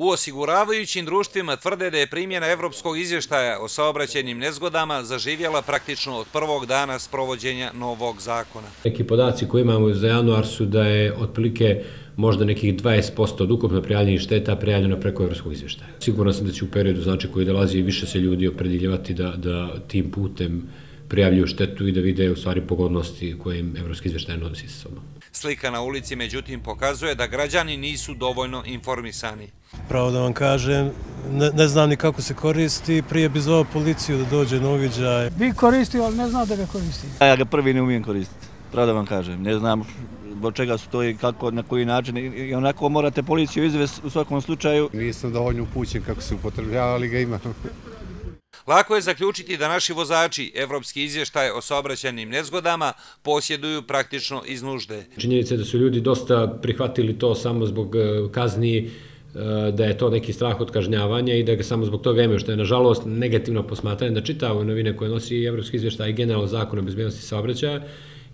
U osiguravajućim društvima tvrde da je primjena evropskog izvještaja o saobraćenim nezgodama zaživjela praktično od prvog dana sprovođenja novog zakona. Neki podaci koji imamo za januar su da je otprilike možda nekih 20% od ukupno prijavljenih šteta prijavljeno preko evropskog izvještaja. Sigurno sam da će u periodu znači koji dolazi više se ljudi opredjeljivati da, da tim putem prijavljuju štetu i da vide u stvari pogodnosti koje im Evropski izveštaj nosi sa sobom. Slika na ulici međutim pokazuje da građani nisu dovoljno informisani. Pravo da vam kažem, ne, znam ni kako se koristi, prije bi zvao policiju da dođe na uviđaj. Vi koristio, ali ne znam da ga koristi. Ja ga prvi ne umijem koristiti, pravo da vam kažem, ne znam od čega su to i kako, na koji način i onako morate policiju izvesti u svakom slučaju. Nisam dovoljno upućen kako se upotrebljava, ali ga imam. Lako je zaključiti da naši vozači, evropski izvještaj o saobraćanim nezgodama, posjeduju praktično iz nužde. Činjenica je da su ljudi dosta prihvatili to samo zbog e, kazni, e, da je to neki strah od kažnjavanja i da ga samo zbog toga imaju, što je nažalost negativno posmatranje da čitavu novine koje nosi evropski izvještaj i generalno zakon o bezbednosti saobraćaja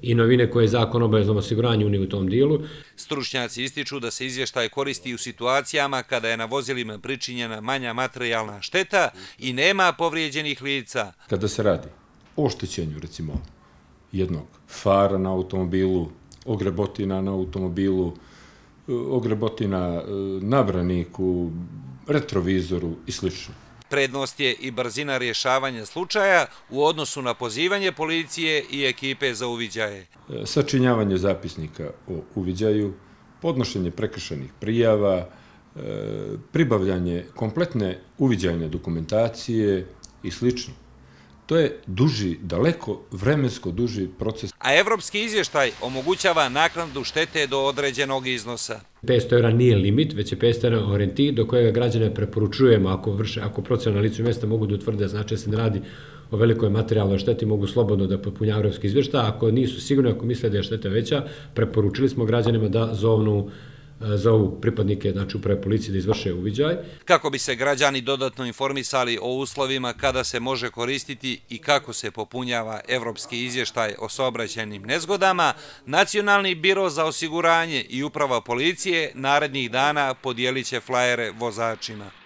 i novine koje je zakon o obaveznom osiguranju unije u tom dijelu. Stručnjaci ističu da se izvještaj koristi u situacijama kada je na vozilima pričinjena manja materijalna šteta i nema povrijeđenih lica. Kada se radi o oštećenju recimo jednog fara na automobilu, ogrebotina na automobilu, ogrebotina e, na braniku, retrovizoru i slično. Prednost je i brzina rješavanja slučaja u odnosu na pozivanje policije i ekipe za uviđaje. E, sačinjavanje zapisnika o uviđaju, podnošenje prekršenih prijava, e, pribavljanje kompletne uviđajne dokumentacije i slično. To je duži, daleko vremensko duži proces. A evropski izvještaj omogućava naknadu štete do određenog iznosa. 500 eura nije limit, već je 500 eura orijenti do kojega građane preporučujemo ako, vrše, ako procena na licu mjesta mogu da utvrde, znači da se ne radi o velikoj materijalnoj šteti, mogu slobodno da popunjaju evropski izvještaj. Ako nisu sigurni, ako misle da je šteta veća, preporučili smo građanima da zovnu uh, E, za ovu pripadnike, znači upravo policije, da izvrše uviđaj. Kako bi se građani dodatno informisali o uslovima kada se može koristiti i kako se popunjava evropski izvještaj o saobraćenim nezgodama, Nacionalni biro za osiguranje i uprava policije narednih dana podijelit će flajere vozačima.